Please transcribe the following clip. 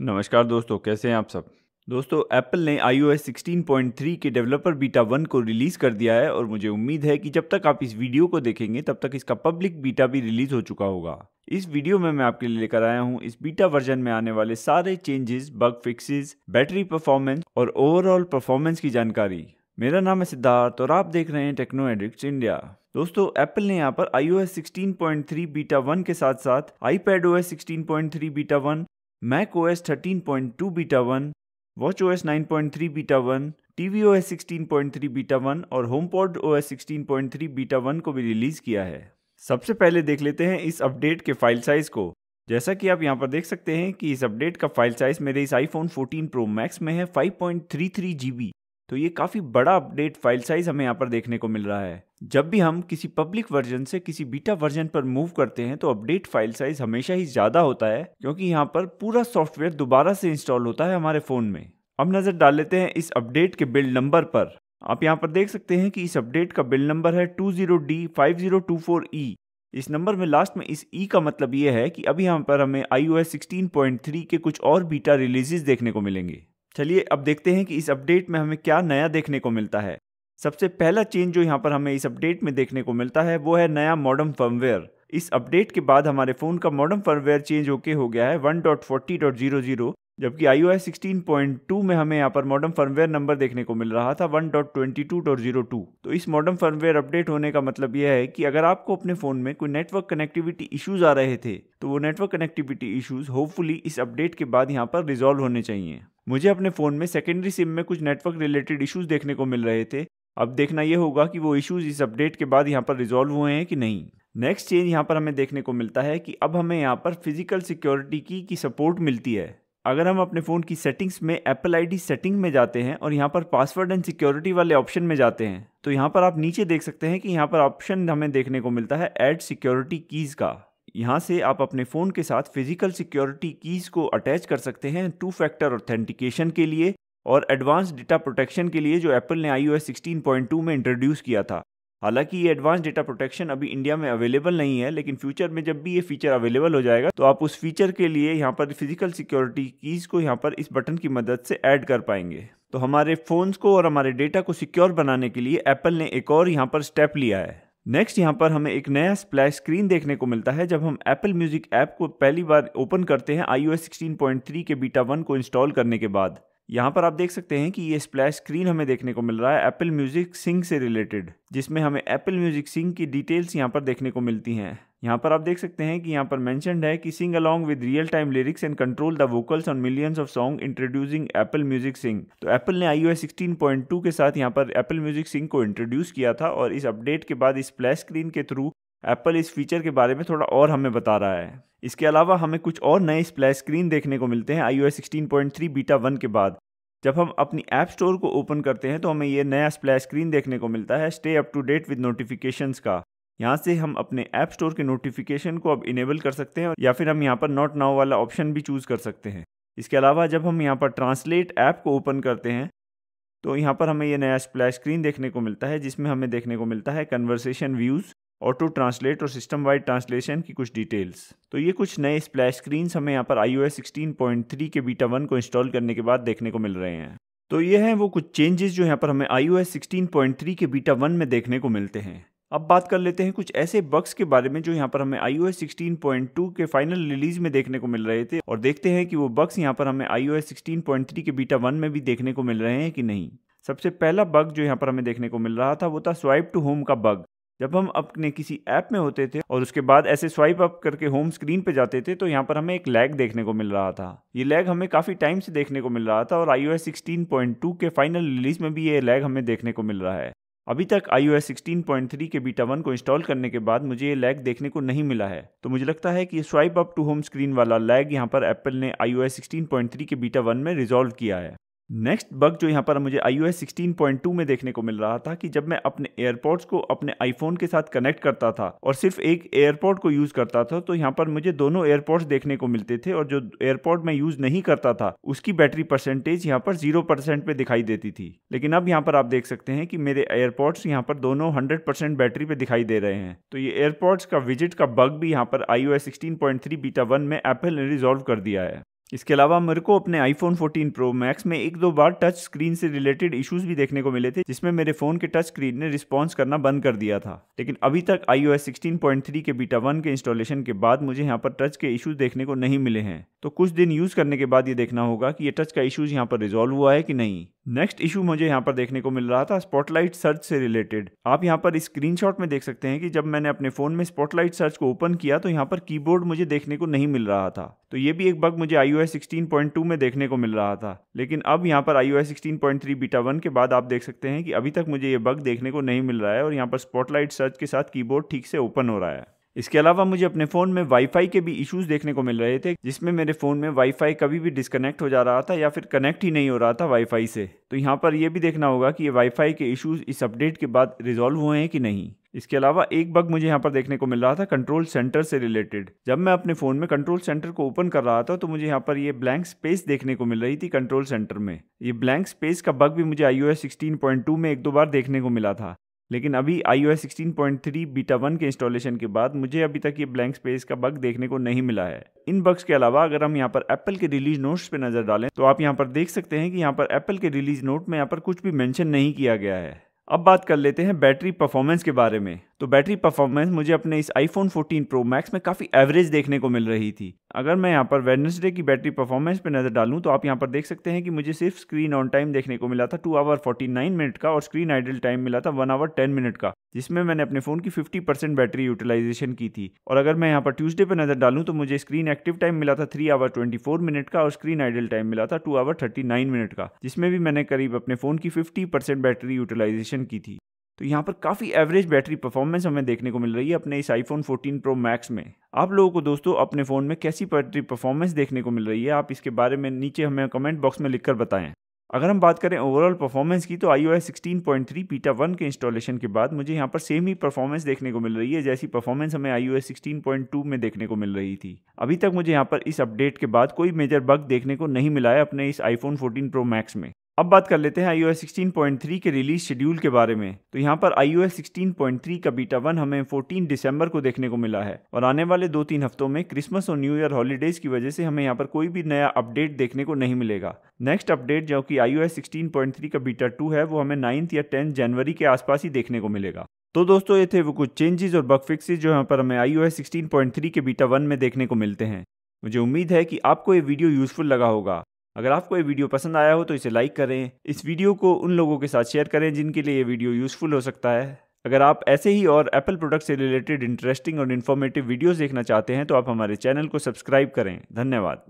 नमस्कार दोस्तों कैसे हैं आप सब दोस्तों एप्पल ने आई ओ थ्री के डेवलपर बीटा वन को रिलीज़ कर दिया है और मुझे उम्मीद है कि जब तक आप इस वीडियो को देखेंगे तब तक इसका पब्लिक बीटा भी रिलीज़ हो चुका होगा इस वीडियो में मैं आपके लिए लेकर आया हूं इस बीटा वर्जन में आने वाले सारे changes bug fixes, battery performance और ओवरऑल परफॉर्मेंस की जानकारी मेरा नाम है सिद्धार्थ और आप देख रहे हैं टेक्नो एडिक्ट इंडिया दोस्तों एप्पल ने यहाँ पर आई ओ 16.3 बीटा 1 के साथ साथ iPad O 16.3 beta 1 Mac O S thirteen point two beta one watch O S nine point three beta one T V O S sixteen point three beta one और HomePod O S sixteen point three beta one को भी release किया है सबसे पहले देख लेते हैं इस अपडेट के फाइल साइज़ को जैसा कि आप यहाँ पर देख सकते हैं कि इस अपडेट का फाइल साइज़ मेरे इस आईफोन 14 प्रो मैक्स में है 5.33 जीबी तो ये काफ़ी बड़ा अपडेट फाइल साइज़ हमें यहाँ पर देखने को मिल रहा है जब भी हम किसी पब्लिक वर्जन से किसी बीटा वर्जन पर मूव करते हैं तो अपडेट फाइल साइज हमेशा ही ज़्यादा होता है क्योंकि यहाँ पर पूरा सॉफ्टवेयर दोबारा से इंस्टॉल होता है हमारे फ़ोन में अब नज़र डाल लेते हैं इस अपडेट के बिल्ड नंबर पर आप यहाँ पर देख सकते हैं कि इस अपडेट का बिल्ड नंबर है two two zero zero D five four E इस नंबर में लास्ट में इस ई e का मतलब ये है कि अभी यहाँ पर हमें I O S sixteen point three के कुछ और बीटा रिलीजेस देखने को मिलेंगे चलिए अब देखते हैं कि इस अपडेट में हमें क्या नया देखने को मिलता है सबसे पहला चेंज जो यहाँ पर हमें इस अपडेट में देखने को मिलता है वो है नया मॉडर्न फर्मवेयर इस अपडेट के बाद हमारे फ़ोन का मॉडर्न फर्मवेयर चेंज होके हो गया है 1.40.00 जबकि आई ओ एस में हमें यहाँ पर मॉडर्न फर्मवेयर नंबर देखने को मिल रहा था 1.22.02 तो इस मॉडर्न फर्मवेयर अपडेट होने का मतलब यह है कि अगर आपको अपने फ़ोन में कोई नेटवर्क कनेक्टिविटी इश्यूज आ रहे थे तो वो नेटवर्क कनेक्टिविटी इश्यूज होपफुली इस अपडेट के बाद यहाँ पर रिजॉल्व होने चाहिए मुझे अपने फ़ोन में सेकेंडरी सिम में कुछ नेटवर्क रिलेटेड इश्यूज देखने को मिल रहे थे अब देखना यह होगा कि वो इश्यूज इस अपडेट के बाद यहाँ पर रिजॉल्व हुए हैं कि नहीं नेक्स्ट चेंज यहाँ पर हमें देखने को मिलता है कि अब हमें यहाँ पर फिजिकल सिक्योरिटी की की सपोर्ट मिलती है अगर हम अपने फ़ोन की सेटिंग्स में एप्पल आईडी सेटिंग में जाते हैं और यहाँ पर पासवर्ड एंड सिक्योरिटी वाले ऑप्शन में जाते हैं तो यहाँ पर आप नीचे देख सकते हैं कि यहाँ पर ऑप्शन हमें देखने को मिलता है ऐड सिक्योरिटी कीज़ का यहाँ से आप अपने फ़ोन के साथ फिजिकल सिक्योरिटी कीज़ को अटैच कर सकते हैं टू फैक्टर ऑथेंटिकेशन के लिए और एडवांस डेटा प्रोटेक्शन के लिए जो एप्पल ने आई ओ में इंट्रोड्यूस किया था हालांकि ये एडवांस डेटा प्रोटेक्शन अभी इंडिया में अवेलेबल नहीं है लेकिन फ्यूचर में जब भी ये फीचर अवेलेबल हो जाएगा तो आप उस फीचर के लिए यहाँ पर फिजिकल सिक्योरिटी कीज़ को यहाँ पर इस बटन की मदद से ऐड कर पाएंगे तो हमारे फ़ोन्स को और हमारे डेटा को सिक्योर बनाने के लिए एप्पल ने एक और यहाँ पर स्टेप लिया है नेक्स्ट यहाँ पर हमें एक नया स्प्लैश स्क्रीन देखने को मिलता है जब हम एप्पल म्यूजिक ऐप को पहली बार ओपन करते हैं आई ओ के बीटा वन को इंस्टॉल करने के बाद यहाँ पर आप देख सकते हैं कि ये स्प्लैश स्क्रीन हमें देखने को मिल रहा है एप्पल म्यूजिक सिंह से रिलेटेड जिसमें हमें एप्पल म्यूजिक सिंह की डिटेल्स यहाँ पर देखने को मिलती हैं यहाँ पर आप देख सकते हैं कि यहाँ पर मैंशनड है कि sing along with real time lyrics and control the vocals on millions of song introducing Apple Music Sing तो एप्पल ने आई 16.2 के साथ यहाँ पर एप्पल म्यूजिक सिंग को इंट्रोड्यूस किया था और इस अपडेट के बाद इस स्प्लैश स्क्रीन के थ्रू एप्पल इस फीचर के बारे में थोड़ा और हमें बता रहा है इसके अलावा हमें कुछ और नए स्प्लैश स्क्रीन देखने को मिलते हैं आई ओ बीटा वन के बाद जब हम अपनी ऐप स्टोर को ओपन करते हैं तो हमें यह नया स्प्लैश स्क्रीन देखने को मिलता है stay up to date with notification का यहाँ से हम अपने ऐप स्टोर के नोटिफिकेशन को अब इनेबल कर सकते हैं या फिर हम यहाँ पर नॉट नाउ वाला ऑप्शन भी चूज़ कर सकते हैं इसके अलावा जब हम यहाँ पर ट्रांसलेट ऐप को ओपन करते हैं तो यहाँ पर हमें यह नया स्प्लैश स्क्रीन देखने को मिलता है जिसमें हमें देखने को मिलता है कन्वर्सेशन व्यूज़ ऑटो ट्रांसलेट और सिस्टम वाइड ट्रांसलेशन की कुछ डिटेल्स तो ये कुछ नए स्प्लैश स्क्रीन हमें यहाँ पर आई ओ के बीटा वन को इंस्टॉल करने के बाद देखने को मिल रहे हैं तो ये हैं वो कुछ चेंजेस जो यहाँ पर हमें आई ओ के बीटा वन में देखने को मिलते हैं अब बात कर लेते हैं कुछ ऐसे बग्स के बारे में जो यहाँ पर हमें आई 16.2 के फाइनल रिलीज में देखने को मिल रहे थे और देखते हैं कि वो बग्स यहाँ पर हमें आई 16.3 के बीटा वन में भी देखने को मिल रहे हैं कि नहीं सबसे पहला बग जो यहाँ पर हमें देखने को मिल रहा था वो था स्वाइप टू होम का बग जब हम अपने किसी ऐप में होते थे और उसके बाद ऐसे स्वाइप अप करके होम स्क्रीन पे जाते थे तो यहाँ पर हमें एक लैग देखने को मिल रहा था ये लैग हमें काफ़ी टाइम से देखने को मिल रहा था और आई ओ एस के फाइनल रिलीज में भी ये लैग हमें देखने को मिल रहा है अभी तक आई ओ एस के बीटा वन को इंस्टॉल करने के बाद मुझे ये लैग देखने को नहीं मिला है तो मुझे लगता है कि swipe up to home screen वाला लैग यहाँ पर एप्पल ने आई ओ एस के बीटा वन में रिजॉल्व किया है नेक्स्ट बग जो यहाँ पर मुझे आई ओ एस में देखने को मिल रहा था कि जब मैं अपने एयरपोर्ट्स को अपने आईफोन के साथ कनेक्ट करता था और सिर्फ एक एयरपोर्ट को यूज़ करता था तो यहाँ पर मुझे दोनों एयरपोर्ट्स देखने को मिलते थे और जो एयरपोर्ट मैं यूज़ नहीं करता था उसकी बैटरी परसेंटेज यहाँ पर जीरो परसेंट पे दिखाई देती थी लेकिन अब यहाँ पर आप देख सकते हैं कि मेरे एयरपोर्ट्स यहाँ पर दोनों हंड्रेड परसेंट बैटरी पे दिखाई दे रहे हैं तो ये एयरपोर्ट्स का विजिट का बग भी यहाँ पर आई ओ बीटा वन में एप्पल ने रिजोल्व कर दिया है इसके अलावा मेरे को अपने आईफोन 14 प्रो मैक्स में एक दो बार टच स्क्रीन से रिलेटेड इश्यूज भी देखने को मिले थे जिसमें मेरे फोन के टच स्क्रीन ने रिस्पॉन्स करना बंद कर दिया था लेकिन अभी तक आई ओ के बीटा वन के इंस्टॉलेशन के बाद मुझे यहाँ पर टच के इशूज देखने को नहीं मिले हैं तो कुछ दिन यूज करने के बाद ये देखना होगा कि ये टच का इशूज यहाँ पर रिजॉल्व हुआ है कि नहीं नेक्स्ट इशू मुझे यहाँ पर देखने को मिल रहा था स्पॉटलाइट सर्च से रिलेटेड आप यहाँ पर स्क्रीनशॉट में देख सकते हैं कि जब मैंने अपने फ़ोन में स्पॉटलाइट सर्च को ओपन किया तो यहाँ पर कीबोर्ड मुझे देखने को नहीं मिल रहा था तो ये भी एक बग मुझे आई ओ में देखने को मिल रहा था लेकिन अब यहाँ पर आई ओ 16.3 बीटा वन के बाद आप देख सकते हैं कि अभी तक मुझे ये बग देखने को नहीं मिल रहा है और यहाँ पर स्पॉटलाइट सर्च के साथ कीबोर्ड ठीक से ओपन हो रहा है इसके अलावा मुझे अपने फ़ोन में वाईफाई के भी इश्यूज देखने को मिल रहे थे जिसमें मेरे फ़ोन में वाईफाई कभी भी डिसकनेक्ट हो जा रहा था या फिर कनेक्ट ही नहीं हो रहा था वाईफाई से तो यहाँ पर यह भी देखना होगा कि ये वाईफाई के इश्यूज इस अपडेट के बाद रिजॉल्व हुए हैं कि नहीं इसके अलावा एक बग मुझे यहाँ पर देखने को मिल रहा था कंट्रोल सेंटर से रिलेटेड जब मैं अपने फ़ोन में कंट्रोल सेंटर को ओपन कर रहा था तो मुझे यहाँ पर ये ब्लैंक स्पेस देखने को मिल रही थी कंट्रोल सेंटर में ये ब्लैंक स्पेस का बग भी मुझे आई ओ में एक दो बार देखने को मिला था लेकिन अभी I O S sixteen point three beta one के इंस्टॉलेशन के बाद मुझे अभी तक ये ब्लैंक स्पेस का बग देखने को नहीं मिला है इन बग्स के अलावा अगर हम यहाँ पर एप्पल के रिलीज नोट्स पे नज़र डालें तो आप यहाँ पर देख सकते हैं कि यहाँ पर एप्पल के रिलीज नोट में यहाँ पर कुछ भी मैंशन नहीं किया गया है अब बात कर लेते हैं बैटरी परफॉर्मेंस के बारे में तो बैटरी परफॉर्मेंस मुझे अपने इस आईफोन 14 प्रो मैक्स में काफ़ी एवरेज देखने को मिल रही थी अगर मैं यहाँ पर वेडनेसडे की बैटरी परफॉर्मेंस पर नज़र डालूँ तो आप यहाँ पर देख सकते हैं कि मुझे सिर्फ स्क्रीन ऑन टाइम देखने को मिला था two hour forty nine minute का और स्क्रीन आइडल टाइम मिला था वन आवर टेन मिनट का जिसमें मैंने अपने फ़ोन की फिफ्टी परसेंट बैटरी यूटिलाइजेशन की थी और अगर मैं यहाँ पर ट्यूजडे पर नज़र डालूँ तो मुझे स्क्रीन एक्टिव टाइम मिला था three hour twenty four minute का और स्क्रीन आइडल टाइम मिला था two hour thirty nine minute का जिसमें भी मैंने करीब अपने फ़ोन की फिफ्टी परसेंट बैटरी यूटिलाइजेशन की थी तो यहाँ पर काफ़ी एवरेज बैटरी परफॉर्मेंस हमें देखने को मिल रही है अपने इस आईफोन 14 प्रो मैक्स में आप लोगों को दोस्तों अपने फ़ोन में कैसी बैटरी परफॉर्मेंस देखने को मिल रही है आप इसके बारे में नीचे हमें कमेंट बॉक्स में लिखकर बताएं अगर हम बात करें ओवरऑल परफॉर्मेंस की तो I O S sixteen point three beta one के इंस्टॉलेशन के बाद मुझे यहाँ पर सेम ही परफॉर्मेंस देखने को मिल रही है जैसी परफॉर्मेंस हमें I O S sixteen point two में देखने को मिल रही थी अभी तक मुझे यहाँ पर इस अपडेट के बाद कोई मेजर बग देखने को नहीं मिला है अपने इस आईफोन 14 प्रो मैक्स में अब बात कर लेते हैं आई 16.3 के रिलीज शेड्यूल के बारे में तो यहाँ पर आई 16.3 का बीटा वन हमें 14 दिसंबर को देखने को मिला है और आने वाले दो तीन हफ्तों में क्रिसमस और न्यू ईयर हॉलीडेज की वजह से हमें यहाँ पर कोई भी नया अपडेट देखने को नहीं मिलेगा नेक्स्ट अपडेट जो कि आई 16.3 का बीटा टू है वो हमें नाइन्थ या टेंथ जनवरी के आसपास ही देखने को मिलेगा तो दोस्तों ये थे वो कुछ चेंजेस और बग फिक्सेस जो यहाँ पर हमें आई 16.3 के बीटा वन में देखने को मिलते हैं मुझे उम्मीद है कि आपको ये वीडियो यूजफुल लगा होगा अगर आपको ये वीडियो पसंद आया हो तो इसे लाइक करें इस वीडियो को उन लोगों के साथ शेयर करें जिनके लिए ये वीडियो यूज़फुल हो सकता है अगर आप ऐसे ही और एप्पल प्रोडक्ट से रिलेटेड इंटरेस्टिंग और इन्फॉर्मेटिव वीडियोस देखना चाहते हैं तो आप हमारे चैनल को सब्सक्राइब करें धन्यवाद